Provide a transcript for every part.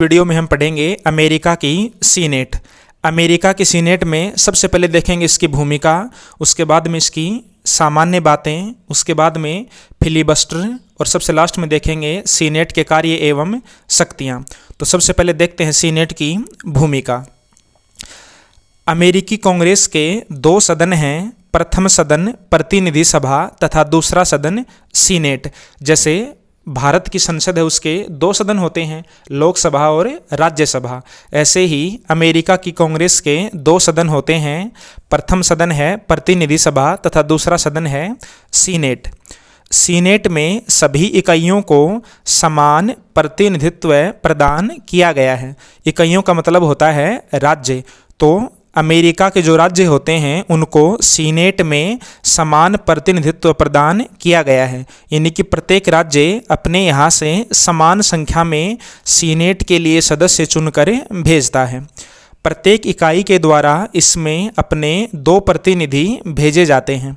video में हम पढ़ेंगे अमेरिका की सीनेट अमेरिका की सीनेट में सबसे पहले देखेंगे इसकी भूमिका उसके बाद में इसकी सामान्य बातें उसके बाद में फिलीबस्टर और सबसे लास्ट में देखेंगे सीनेट के कार्य एवं शक्तियाँ तो सबसे पहले देखते हैं सीनेट की भूमिका अमेरिकी कांग्रेस के दो सदन हैं प्रथम सदन प्रतिनिधि सभा तथा दूसरा सदन सीनेट जैसे भारत की संसद है उसके दो सदन होते हैं लोकसभा और राज्यसभा ऐसे ही अमेरिका की कांग्रेस के दो सदन होते हैं प्रथम सदन है प्रतिनिधि सभा तथा दूसरा सदन है सीनेट सीनेट में सभी इकाइयों को समान प्रतिनिधित्व प्रदान किया गया है इकाइयों का मतलब होता है राज्य तो अमेरिका के जो राज्य होते हैं उनको सीनेट में समान प्रतिनिधित्व प्रदान किया गया है यानी कि प्रत्येक राज्य अपने यहाँ से समान संख्या में सीनेट के लिए सदस्य चुनकर भेजता है प्रत्येक इकाई के द्वारा इसमें अपने दो प्रतिनिधि भेजे जाते हैं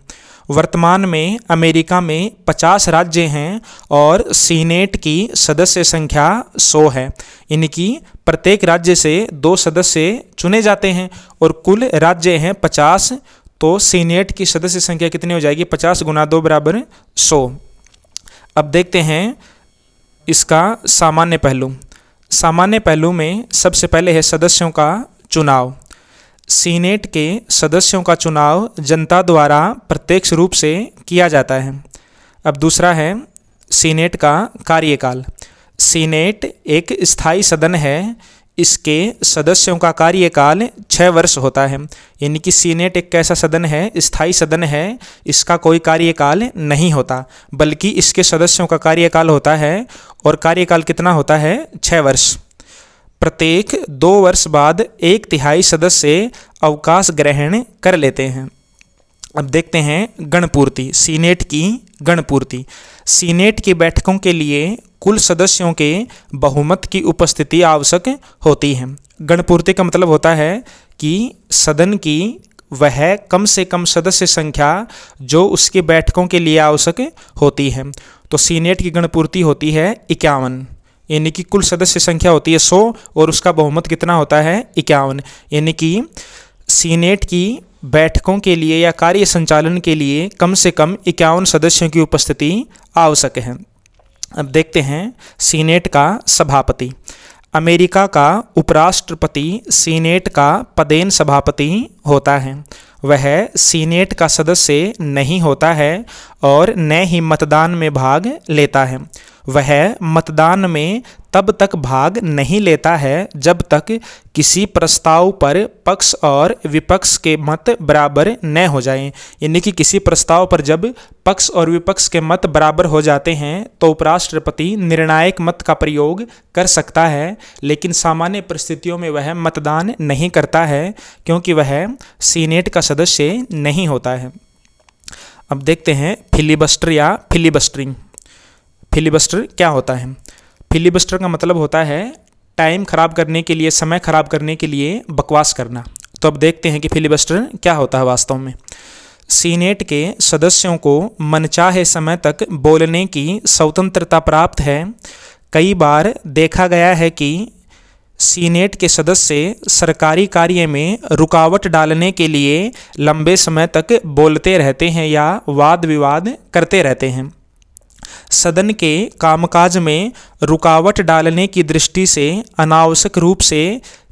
वर्तमान में अमेरिका में 50 राज्य हैं और सीनेट की सदस्य संख्या 100 है इनकी प्रत्येक राज्य से दो सदस्य चुने जाते हैं और कुल राज्य हैं 50 तो सीनेट की सदस्य संख्या कितनी हो जाएगी 50 गुना दो बराबर सौ अब देखते हैं इसका सामान्य पहलू सामान्य पहलू में सबसे पहले है सदस्यों का चुनाव सीनेट के सदस्यों का चुनाव जनता द्वारा प्रत्यक्ष रूप से किया जाता है अब दूसरा है सीनेट का कार्यकाल सीनेट एक स्थायी सदन है इसके सदस्यों का कार्यकाल छः वर्ष होता है यानी कि सीनेट एक कैसा सदन है स्थायी सदन है इसका कोई कार्यकाल नहीं होता बल्कि इसके सदस्यों का कार्यकाल होता है और कार्यकाल कितना होता है छः वर्ष प्रत्येक दो वर्ष बाद एक तिहाई सदस्य अवकाश ग्रहण कर लेते हैं अब देखते हैं गणपूर्ति सीनेट की गणपूर्ति सीनेट की बैठकों के लिए कुल सदस्यों के बहुमत की उपस्थिति आवश्यक होती है गणपूर्ति का मतलब होता है कि सदन की वह कम से कम सदस्य संख्या जो उसकी बैठकों के लिए आवश्यक होती है तो सीनेट की गणपूर्ति होती है इक्यावन यानी कि कुल सदस्य संख्या होती है सौ और उसका बहुमत कितना होता है इक्यावन यानी कि सीनेट की बैठकों के लिए या कार्य संचालन के लिए कम से कम इक्यावन सदस्यों की उपस्थिति आवश्यक है अब देखते हैं सीनेट का सभापति अमेरिका का उपराष्ट्रपति सीनेट का पदेन सभापति होता है वह सीनेट का सदस्य नहीं होता है और न ही मतदान में भाग लेता है वह मतदान में तब तक भाग नहीं लेता है जब तक किसी प्रस्ताव पर पक्ष और विपक्ष के मत बराबर न हो जाएं यानी कि किसी प्रस्ताव पर जब पक्ष और विपक्ष के मत बराबर हो जाते हैं तो उपराष्ट्रपति निर्णायक मत का प्रयोग कर सकता है लेकिन सामान्य परिस्थितियों में वह मतदान नहीं करता है क्योंकि वह सीनेट का सदस्य नहीं होता है अब देखते हैं फिलिबस्टर या फिलिबस्टरिंग फिलिबस्टर क्या होता है फिलिबस्टर का मतलब होता है टाइम खराब करने के लिए समय खराब करने के लिए बकवास करना तो अब देखते हैं कि फिलिबस्टर क्या होता है वास्तव में सीनेट के सदस्यों को मनचाहे समय तक बोलने की स्वतंत्रता प्राप्त है कई बार देखा गया है कि सीनेट के सदस्य सरकारी कार्य में रुकावट डालने के लिए लंबे समय तक बोलते रहते हैं या वाद विवाद करते रहते हैं सदन के कामकाज में रुकावट डालने की दृष्टि से अनावश्यक रूप से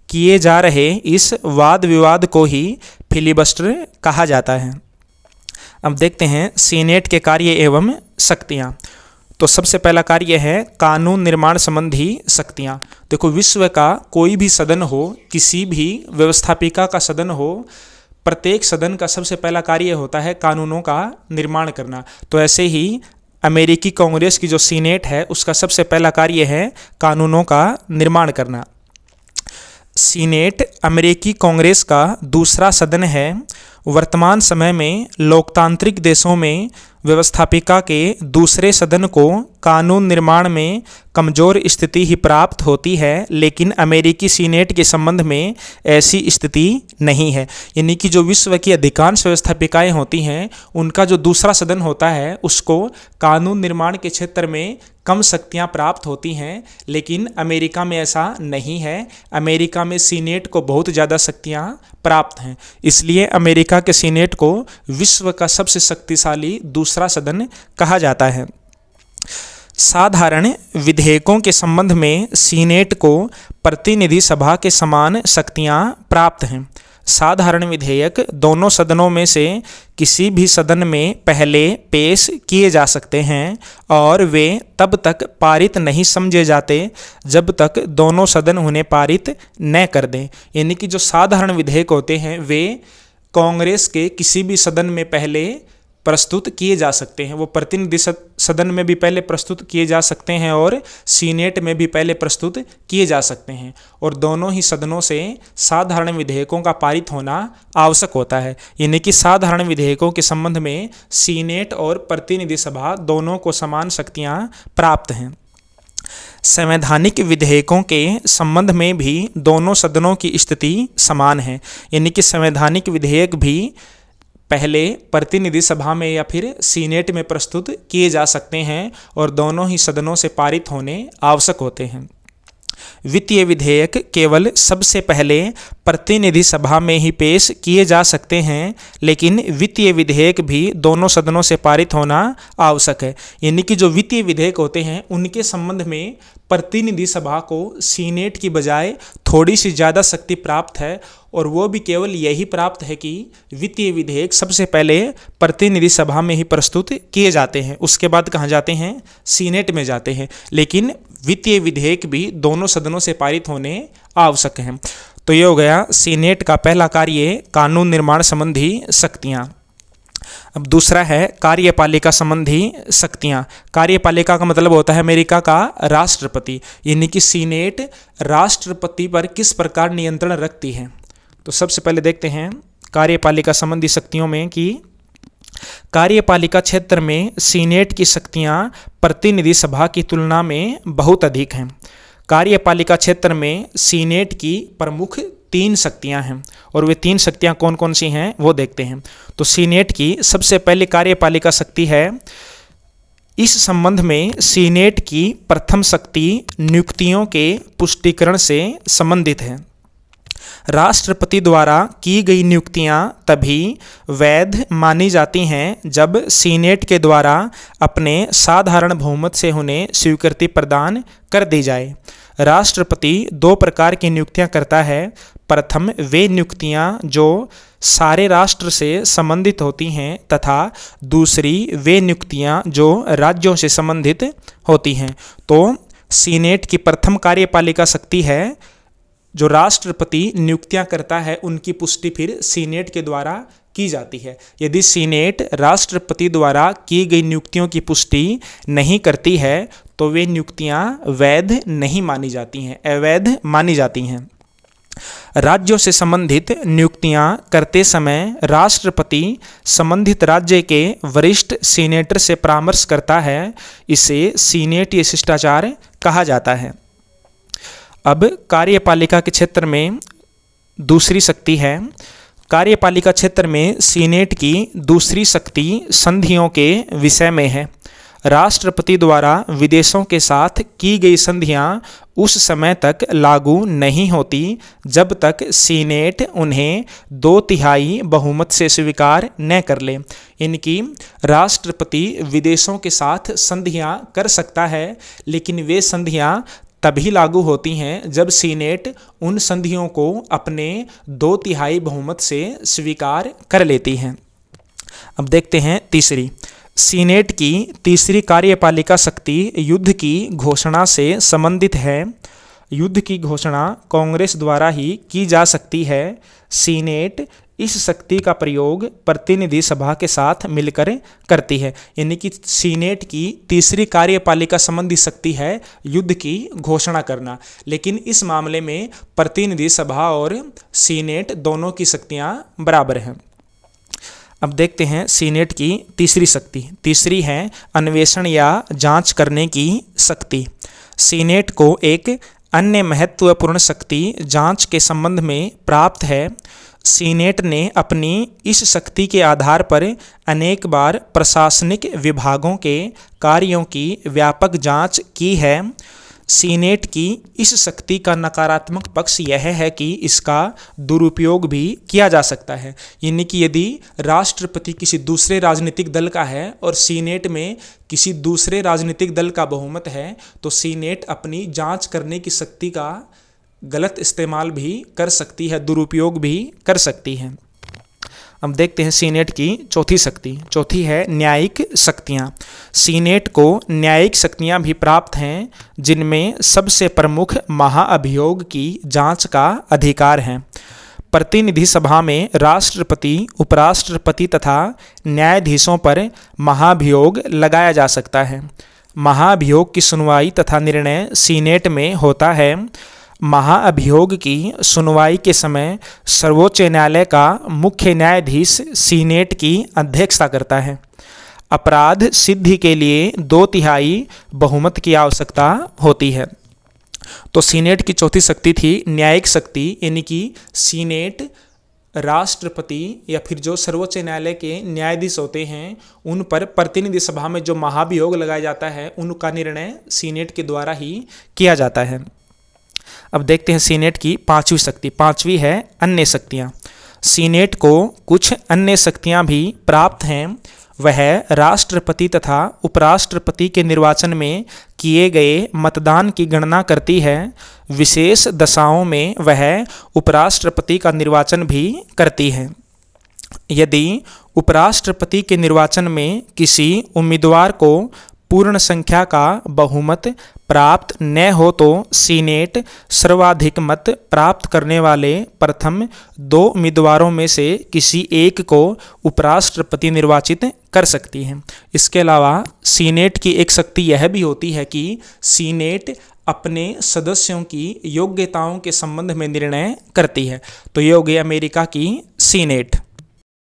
किए जा रहे इस वाद विवाद को ही फिलिबस्टर कहा जाता है अब देखते हैं सीनेट के कार्य एवं शक्तियाँ तो सबसे पहला कार्य है कानून निर्माण संबंधी शक्तियाँ देखो विश्व का कोई भी सदन हो किसी भी व्यवस्थापिका का सदन हो प्रत्येक सदन का सबसे पहला कार्य होता है कानूनों का निर्माण करना तो ऐसे ही अमेरिकी कांग्रेस की जो सीनेट है उसका सबसे पहला कार्य है कानूनों का निर्माण करना सीनेट अमेरिकी कांग्रेस का दूसरा सदन है वर्तमान समय में लोकतांत्रिक देशों में व्यवस्थापिका के दूसरे सदन को कानून निर्माण में कमज़ोर स्थिति ही प्राप्त होती है लेकिन अमेरिकी सीनेट के संबंध में ऐसी स्थिति नहीं है यानी कि जो विश्व की अधिकांश व्यवस्थापिकाएँ होती हैं उनका जो दूसरा सदन होता है उसको कानून निर्माण के क्षेत्र में कम शक्तियां प्राप्त होती हैं लेकिन अमेरिका में ऐसा नहीं है अमेरिका में सीनेट को बहुत ज़्यादा शक्तियां प्राप्त हैं इसलिए अमेरिका के सीनेट को विश्व का सबसे शक्तिशाली दूसरा सदन कहा जाता है साधारण विधेयकों के संबंध में सीनेट को प्रतिनिधि सभा के समान शक्तियां प्राप्त हैं साधारण विधेयक दोनों सदनों में से किसी भी सदन में पहले पेश किए जा सकते हैं और वे तब तक पारित नहीं समझे जाते जब तक दोनों सदन उन्हें पारित न कर दें यानी कि जो साधारण विधेयक होते हैं वे कांग्रेस के किसी भी सदन में पहले प्रस्तुत किए जा सकते हैं वो प्रतिनिधि सदन में भी पहले प्रस्तुत किए जा सकते हैं और सीनेट में भी पहले प्रस्तुत किए जा सकते हैं और दोनों ही सदनों से साधारण विधेयकों का पारित होना आवश्यक होता है यानी कि साधारण विधेयकों के संबंध में सीनेट और प्रतिनिधि सभा दोनों को समान शक्तियाँ प्राप्त हैं संवैधानिक विधेयकों के संबंध में भी दोनों सदनों की स्थिति समान है यानी कि संवैधानिक विधेयक भी पहले प्रतिनिधि सभा में या फिर सीनेट में प्रस्तुत किए जा सकते हैं और दोनों ही सदनों से पारित होने आवश्यक होते हैं वित्तीय विधेयक केवल सबसे पहले प्रतिनिधि सभा में ही पेश किए जा सकते हैं लेकिन वित्तीय विधेयक भी दोनों सदनों से पारित होना आवश्यक है यानी कि जो वित्तीय विधेयक होते हैं उनके संबंध में प्रतिनिधि सभा को सीनेट की बजाय थोड़ी सी ज़्यादा शक्ति प्राप्त है और वो भी केवल यही प्राप्त है कि वित्तीय विधेयक सबसे पहले प्रतिनिधि सभा में ही प्रस्तुत किए जाते हैं उसके बाद कहाँ जाते हैं सीनेट में जाते हैं लेकिन वित्तीय विधेयक भी दोनों सदनों से पारित होने आवश्यक हैं तो ये हो गया सीनेट का पहला कार्य कानून निर्माण संबंधी शक्तियाँ अब दूसरा है कार्यपालिका संबंधी शक्तियाँ कार्यपालिका का मतलब होता है अमेरिका का राष्ट्रपति यानी कि सीनेट राष्ट्रपति पर किस प्रकार नियंत्रण रखती है तो सबसे पहले देखते हैं कार्यपालिका संबंधी शक्तियों में कि कार्यपालिका क्षेत्र में सीनेट की शक्तियाँ प्रतिनिधि सभा की तुलना में बहुत अधिक हैं कार्यपालिका क्षेत्र में सीनेट की प्रमुख तीन शक्तियां हैं और वे तीन शक्तियां कौन कौन सी हैं वो देखते हैं तो सीनेट की सबसे पहले कार्यपालिका शक्ति है इस संबंध में सीनेट की प्रथम शक्ति नियुक्तियों के पुष्टिकरण से संबंधित है राष्ट्रपति द्वारा की गई नियुक्तियां तभी वैध मानी जाती हैं जब सीनेट के द्वारा अपने साधारण बहुमत से उन्हें स्वीकृति प्रदान कर दी जाए राष्ट्रपति दो प्रकार की नियुक्तियां करता है प्रथम वे नियुक्तियां जो सारे राष्ट्र से संबंधित होती हैं तथा दूसरी वे नियुक्तियां जो राज्यों से संबंधित होती हैं तो सीनेट की प्रथम कार्यपालिका शक्ति है जो राष्ट्रपति नियुक्तियां करता है उनकी पुष्टि फिर सीनेट के द्वारा की जाती है यदि सीनेट राष्ट्रपति द्वारा की गई नियुक्तियों की पुष्टि नहीं करती है तो वे नियुक्तियां वैध नहीं मानी जाती हैं अवैध मानी जाती हैं राज्यों से संबंधित नियुक्तियां करते समय राष्ट्रपति संबंधित राज्य के वरिष्ठ सीनेटर से परामर्श करता है इसे सीनेट या शिष्टाचार कहा जाता है अब कार्यपालिका के क्षेत्र में दूसरी शक्ति है कार्यपालिका क्षेत्र में सीनेट की दूसरी शक्ति संधियों के विषय में है राष्ट्रपति द्वारा विदेशों के साथ की गई संधियां उस समय तक लागू नहीं होती जब तक सीनेट उन्हें दो तिहाई बहुमत से स्वीकार न कर ले इनकी राष्ट्रपति विदेशों के साथ संधियां कर सकता है लेकिन वे संधियां तभी लागू होती हैं जब सीनेट उन संधियों को अपने दो तिहाई बहुमत से स्वीकार कर लेती हैं अब देखते हैं तीसरी सीनेट की तीसरी कार्यपालिका शक्ति युद्ध की घोषणा से संबंधित है युद्ध की घोषणा कांग्रेस द्वारा ही की जा सकती है सीनेट इस शक्ति का प्रयोग प्रतिनिधि सभा के साथ मिलकर करती है यानी कि सीनेट की तीसरी कार्यपालिका संबंधी शक्ति है युद्ध की घोषणा करना लेकिन इस मामले में प्रतिनिधि सभा और सीनेट दोनों की शक्तियाँ बराबर हैं अब देखते हैं सीनेट की तीसरी शक्ति तीसरी है अन्वेषण या जांच करने की शक्ति सीनेट को एक अन्य महत्वपूर्ण शक्ति जांच के संबंध में प्राप्त है सीनेट ने अपनी इस शक्ति के आधार पर अनेक बार प्रशासनिक विभागों के कार्यों की व्यापक जांच की है सीनेट की इस शक्ति का नकारात्मक पक्ष यह है कि इसका दुरुपयोग भी किया जा सकता है यानी कि यदि राष्ट्रपति किसी दूसरे राजनीतिक दल का है और सीनेट में किसी दूसरे राजनीतिक दल का बहुमत है तो सीनेट अपनी जांच करने की शक्ति का गलत इस्तेमाल भी कर सकती है दुरुपयोग भी कर सकती है अब देखते हैं सीनेट की चौथी शक्ति चौथी है न्यायिक शक्तियाँ सीनेट को न्यायिक शक्तियाँ भी प्राप्त हैं जिनमें सबसे प्रमुख महाअभियोग की जांच का अधिकार है प्रतिनिधि सभा में राष्ट्रपति उपराष्ट्रपति तथा न्यायाधीशों पर महाभियोग लगाया जा सकता है महाभियोग की सुनवाई तथा निर्णय सीनेट में होता है महाअभियोग की सुनवाई के समय सर्वोच्च न्यायालय का मुख्य न्यायाधीश सीनेट की अध्यक्षता करता है अपराध सिद्धि के लिए दो तिहाई बहुमत की आवश्यकता होती है तो सीनेट की चौथी शक्ति थी न्यायिक शक्ति यानी कि सीनेट राष्ट्रपति या फिर जो सर्वोच्च न्यायालय के न्यायाधीश होते हैं उन पर प्रतिनिधि सभा में जो महाभियोग लगाया जाता है उनका निर्णय सीनेट के द्वारा ही किया जाता है अब देखते हैं सीनेट की पांचवी शक्ति पांचवी है अन्य शक्तियाँ सीनेट को कुछ अन्य शक्तियाँ भी प्राप्त हैं वह राष्ट्रपति तथा उपराष्ट्रपति के निर्वाचन में किए गए मतदान की गणना करती है विशेष दशाओं में वह उपराष्ट्रपति का निर्वाचन भी करती है यदि उपराष्ट्रपति के निर्वाचन में किसी उम्मीदवार को पूर्ण संख्या का बहुमत प्राप्त न हो तो सीनेट सर्वाधिक मत प्राप्त करने वाले प्रथम दो उम्मीदवारों में से किसी एक को उपराष्ट्रपति निर्वाचित कर सकती है इसके अलावा सीनेट की एक शक्ति यह भी होती है कि सीनेट अपने सदस्यों की योग्यताओं के संबंध में निर्णय करती है तो ये हो गई अमेरिका की सीनेट